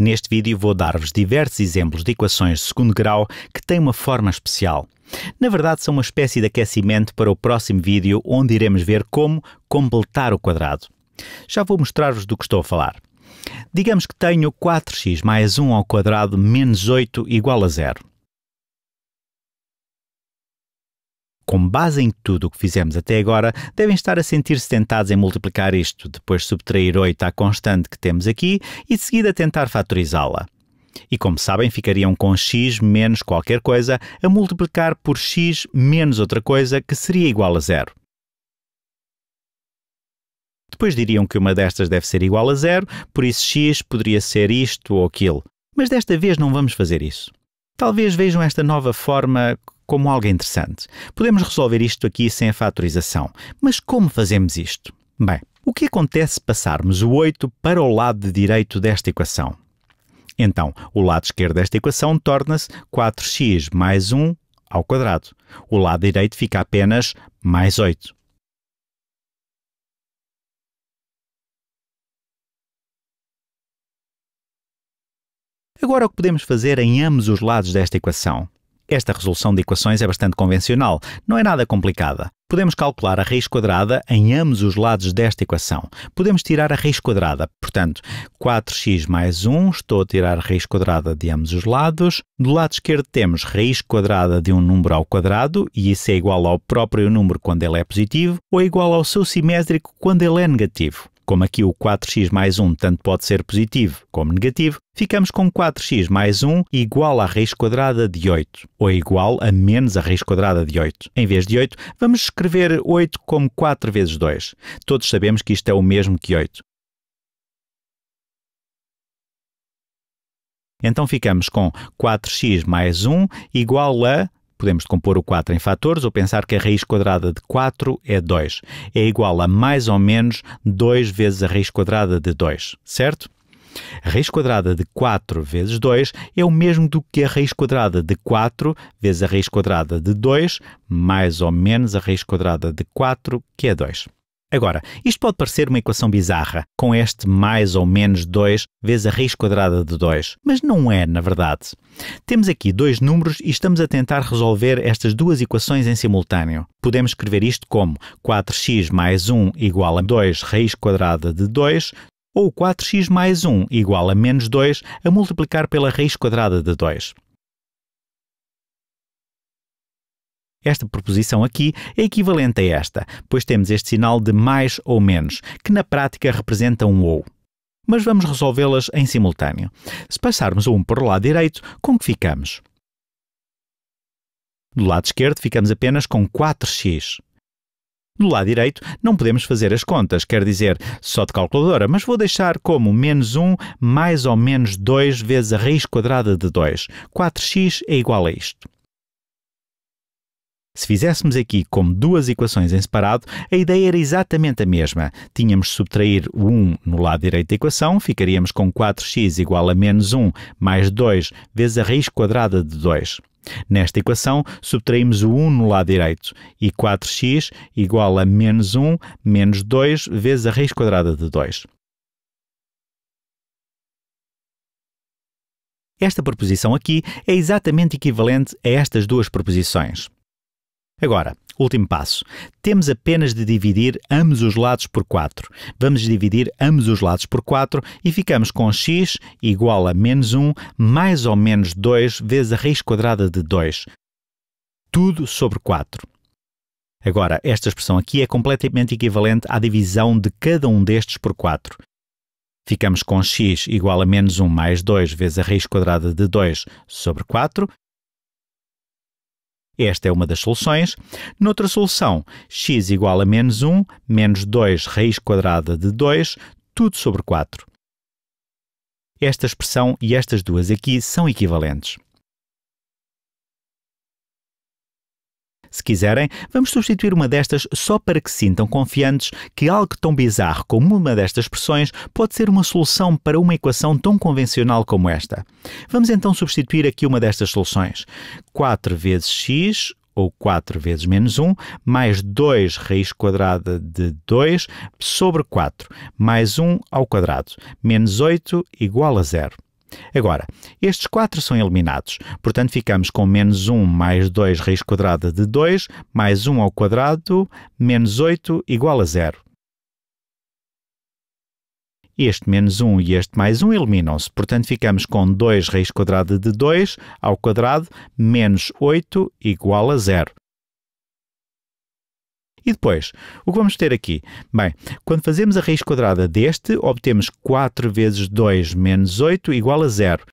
Neste vídeo vou dar-vos diversos exemplos de equações de segundo grau que têm uma forma especial. Na verdade, são uma espécie de aquecimento para o próximo vídeo, onde iremos ver como completar o quadrado. Já vou mostrar-vos do que estou a falar. Digamos que tenho 4x mais 1 ao quadrado menos 8 igual a zero. com base em tudo o que fizemos até agora, devem estar a sentir-se tentados em multiplicar isto, depois subtrair 8 à constante que temos aqui e de seguida tentar fatorizá-la. E como sabem, ficariam com x menos qualquer coisa a multiplicar por x menos outra coisa que seria igual a zero. Depois diriam que uma destas deve ser igual a zero, por isso x poderia ser isto ou aquilo. Mas desta vez não vamos fazer isso. Talvez vejam esta nova forma como algo interessante. Podemos resolver isto aqui sem a fatorização, mas como fazemos isto? Bem, o que acontece se passarmos o 8 para o lado direito desta equação? Então, o lado esquerdo desta equação torna-se 4x mais 1 ao quadrado. O lado direito fica apenas mais 8. Agora, o que podemos fazer em ambos os lados desta equação? Esta resolução de equações é bastante convencional, não é nada complicada. Podemos calcular a raiz quadrada em ambos os lados desta equação. Podemos tirar a raiz quadrada, portanto, 4x mais 1, estou a tirar a raiz quadrada de ambos os lados. Do lado esquerdo temos raiz quadrada de um número ao quadrado, e isso é igual ao próprio número quando ele é positivo, ou é igual ao seu simétrico quando ele é negativo. Como aqui o 4x mais 1 tanto pode ser positivo como negativo, ficamos com 4x mais 1 igual à raiz quadrada de 8, ou igual a menos a raiz quadrada de 8. Em vez de 8, vamos escrever 8 como 4 vezes 2. Todos sabemos que isto é o mesmo que 8. Então ficamos com 4x mais 1 igual a Podemos decompor o 4 em fatores ou pensar que a raiz quadrada de 4 é 2. É igual a mais ou menos 2 vezes a raiz quadrada de 2, certo? A raiz quadrada de 4 vezes 2 é o mesmo do que a raiz quadrada de 4 vezes a raiz quadrada de 2, mais ou menos a raiz quadrada de 4, que é 2. Agora, isto pode parecer uma equação bizarra, com este mais ou menos 2 vezes a raiz quadrada de 2, mas não é, na verdade. Temos aqui dois números e estamos a tentar resolver estas duas equações em simultâneo. Podemos escrever isto como 4x mais 1 igual a 2 raiz quadrada de 2, ou 4x mais 1 igual a menos 2 a multiplicar pela raiz quadrada de 2. Esta proposição aqui é equivalente a esta, pois temos este sinal de mais ou menos, que na prática representa um ou. Mas vamos resolvê-las em simultâneo. Se passarmos o 1 para o lado direito, com que ficamos? Do lado esquerdo ficamos apenas com 4x. Do lado direito não podemos fazer as contas, quer dizer, só de calculadora, mas vou deixar como menos 1 mais ou menos 2 vezes a raiz quadrada de 2. 4x é igual a isto. Se fizéssemos aqui como duas equações em separado, a ideia era exatamente a mesma. Tínhamos de subtrair o 1 no lado direito da equação, ficaríamos com 4x igual a menos 1 mais 2 vezes a raiz quadrada de 2. Nesta equação, subtraímos o 1 no lado direito e 4x igual a menos 1 menos 2 vezes a raiz quadrada de 2. Esta proposição aqui é exatamente equivalente a estas duas proposições. Agora, último passo. Temos apenas de dividir ambos os lados por 4. Vamos dividir ambos os lados por 4 e ficamos com x igual a menos 1 mais ou menos 2 vezes a raiz quadrada de 2. Tudo sobre 4. Agora, esta expressão aqui é completamente equivalente à divisão de cada um destes por 4. Ficamos com x igual a menos 1 mais 2 vezes a raiz quadrada de 2 sobre 4 esta é uma das soluções. Noutra solução, x igual a menos 1, menos 2 raiz quadrada de 2, tudo sobre 4. Esta expressão e estas duas aqui são equivalentes. Se quiserem, vamos substituir uma destas só para que sintam confiantes que algo tão bizarro como uma destas expressões pode ser uma solução para uma equação tão convencional como esta. Vamos então substituir aqui uma destas soluções. 4 vezes x ou 4 vezes menos 1, mais 2 raiz quadrada de 2 sobre 4, mais 1 ao quadrado, menos 8 igual a zero. Agora, estes 4 são eliminados, portanto ficamos com menos 1 mais 2 raiz quadrada de 2, mais 1 ao quadrado, menos 8 igual a zero. Este menos 1 e este mais 1 eliminam-se, portanto ficamos com 2 raiz quadrada de 2 ao quadrado menos 8 igual a zero. E depois, o que vamos ter aqui? Bem, quando fazemos a raiz quadrada deste, obtemos 4 vezes 2 menos 8 igual a zero.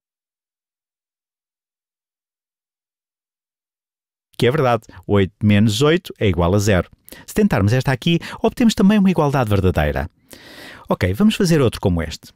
Que é verdade, 8 menos 8 é igual a zero. Se tentarmos esta aqui, obtemos também uma igualdade verdadeira. Ok, vamos fazer outro como este.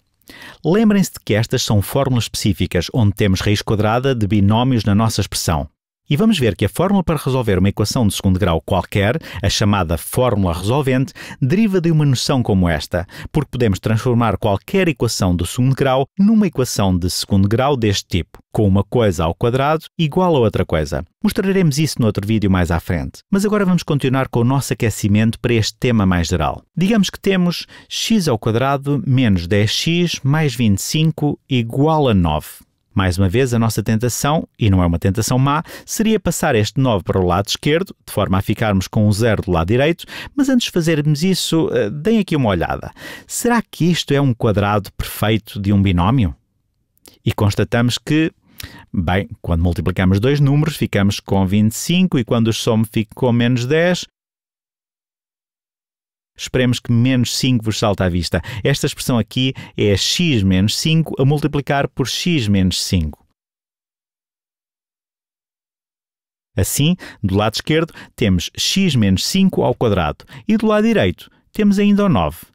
Lembrem-se de que estas são fórmulas específicas onde temos raiz quadrada de binómios na nossa expressão. E vamos ver que a fórmula para resolver uma equação de segundo grau qualquer, a chamada fórmula resolvente, deriva de uma noção como esta, porque podemos transformar qualquer equação do segundo grau numa equação de segundo grau deste tipo, com uma coisa ao quadrado igual a outra coisa. Mostraremos isso no outro vídeo mais à frente, mas agora vamos continuar com o nosso aquecimento para este tema mais geral. Digamos que temos x ao quadrado menos 10x mais 25 igual a 9. Mais uma vez, a nossa tentação, e não é uma tentação má, seria passar este 9 para o lado esquerdo, de forma a ficarmos com um 0 do lado direito, mas antes de fazermos isso, eh, deem aqui uma olhada. Será que isto é um quadrado perfeito de um binómio? E constatamos que, bem, quando multiplicamos dois números ficamos com 25 e quando o somo fica com menos 10 esperemos que menos 5 vos salte à vista. Esta expressão aqui é x menos 5 a multiplicar por x menos 5. Assim, do lado esquerdo temos x menos 5 ao quadrado e do lado direito temos ainda o 9.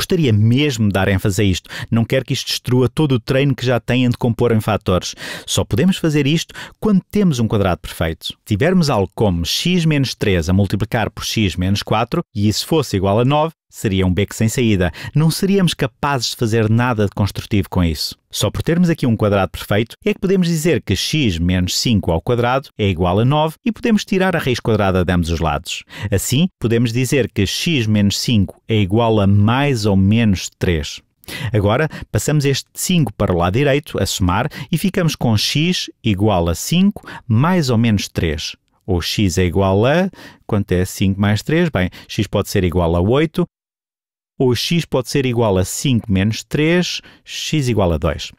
Gostaria mesmo de dar ênfase a isto. Não quero que isto destrua todo o treino que já têm de compor em fatores. Só podemos fazer isto quando temos um quadrado perfeito. Tivermos algo como x menos 3 a multiplicar por x menos 4 e isso fosse igual a 9, Seria um beco sem saída. Não seríamos capazes de fazer nada de construtivo com isso. Só por termos aqui um quadrado perfeito é que podemos dizer que x menos 5 ao quadrado é igual a 9 e podemos tirar a raiz quadrada de ambos os lados. Assim, podemos dizer que x menos 5 é igual a mais ou menos 3. Agora, passamos este 5 para o lado direito, a somar, e ficamos com x igual a 5 mais ou menos 3 ou x é igual a, quanto é 5 mais 3? Bem, x pode ser igual a 8 ou x pode ser igual a 5 menos 3, x igual a 2.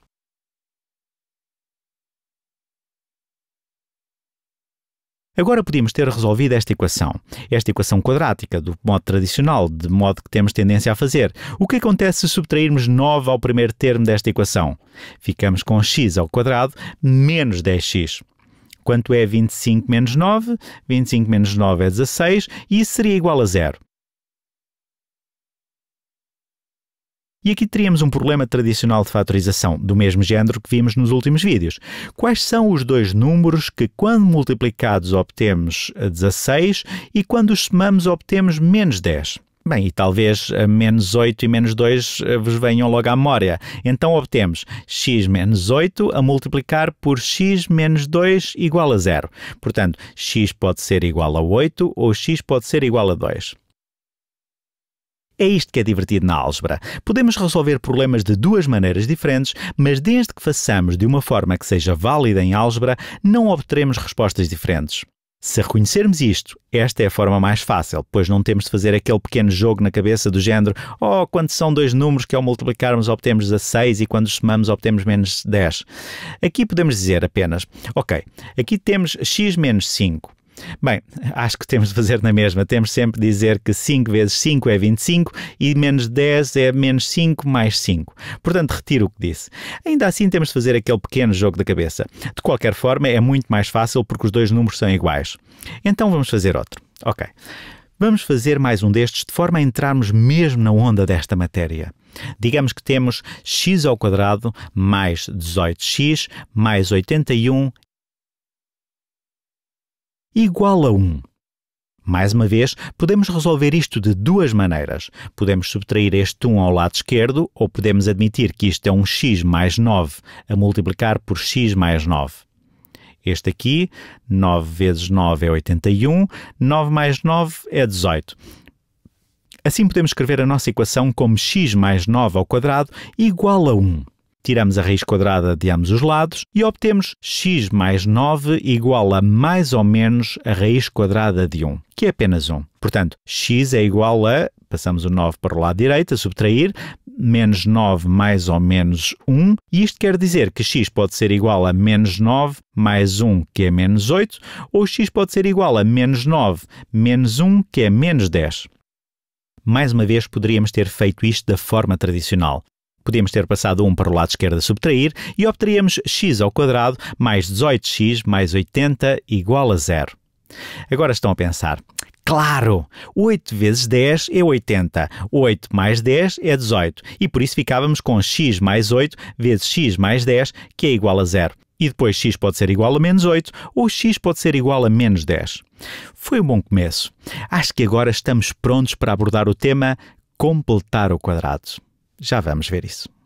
Agora podíamos ter resolvido esta equação, esta equação quadrática, do modo tradicional, de modo que temos tendência a fazer. O que acontece se subtrairmos 9 ao primeiro termo desta equação? Ficamos com x ao quadrado menos 10x. Quanto é 25 menos 9? 25 menos 9 é 16 e isso seria igual a zero. E aqui teríamos um problema tradicional de fatorização, do mesmo género que vimos nos últimos vídeos. Quais são os dois números que, quando multiplicados, obtemos 16 eh, e quando os somamos, obtemos menos 10? Bem, e talvez eh, menos 8 e menos 2 eh, vos venham logo à memória. Então obtemos x menos 8 a multiplicar por x menos 2 igual a zero. Portanto, x pode ser igual a 8 ou x pode ser igual a 2. É isto que é divertido na álgebra. Podemos resolver problemas de duas maneiras diferentes, mas desde que façamos de uma forma que seja válida em álgebra, não obteremos respostas diferentes. Se reconhecermos isto, esta é a forma mais fácil, pois não temos de fazer aquele pequeno jogo na cabeça do género oh, quando são dois números que ao multiplicarmos obtemos 16 e quando somamos obtemos menos 10. Aqui podemos dizer apenas, ok, aqui temos x menos 5. Bem, acho que temos de fazer na mesma. Temos sempre de dizer que 5 vezes 5 é 25 e menos 10 é menos 5 mais 5. Portanto, retiro o que disse. Ainda assim, temos de fazer aquele pequeno jogo da cabeça. De qualquer forma, é muito mais fácil porque os dois números são iguais. Então vamos fazer outro. Ok. Vamos fazer mais um destes de forma a entrarmos mesmo na onda desta matéria. Digamos que temos x ao quadrado mais 18x mais 81 igual a 1. Mais uma vez, podemos resolver isto de duas maneiras. Podemos subtrair este 1 ao lado esquerdo, ou podemos admitir que isto é um x mais 9 a multiplicar por x mais 9. Este aqui, 9 vezes 9 é 81, 9 mais 9 é 18. Assim podemos escrever a nossa equação como x mais 9 ao quadrado igual a 1 tiramos a raiz quadrada de ambos os lados e obtemos x mais 9 igual a mais ou menos a raiz quadrada de 1, que é apenas 1. Portanto, x é igual a, passamos o 9 para o lado direito, a subtrair, menos 9 mais ou menos 1, e isto quer dizer que x pode ser igual a menos 9 mais 1, que é menos 8, ou x pode ser igual a menos 9 menos 1, que é menos 10. Mais uma vez, poderíamos ter feito isto da forma tradicional. Podíamos ter passado 1 para o lado esquerdo a subtrair e obteríamos x ao quadrado mais 18x mais 80 igual a zero. Agora estão a pensar, Claro! 8 vezes 10 é 80. 8 mais 10 é 18. E por isso ficávamos com x mais 8 vezes x mais 10, que é igual a zero. E depois x pode ser igual a menos 8 ou x pode ser igual a menos 10. Foi um bom começo. Acho que agora estamos prontos para abordar o tema completar o quadrado. Já vamos ver isso.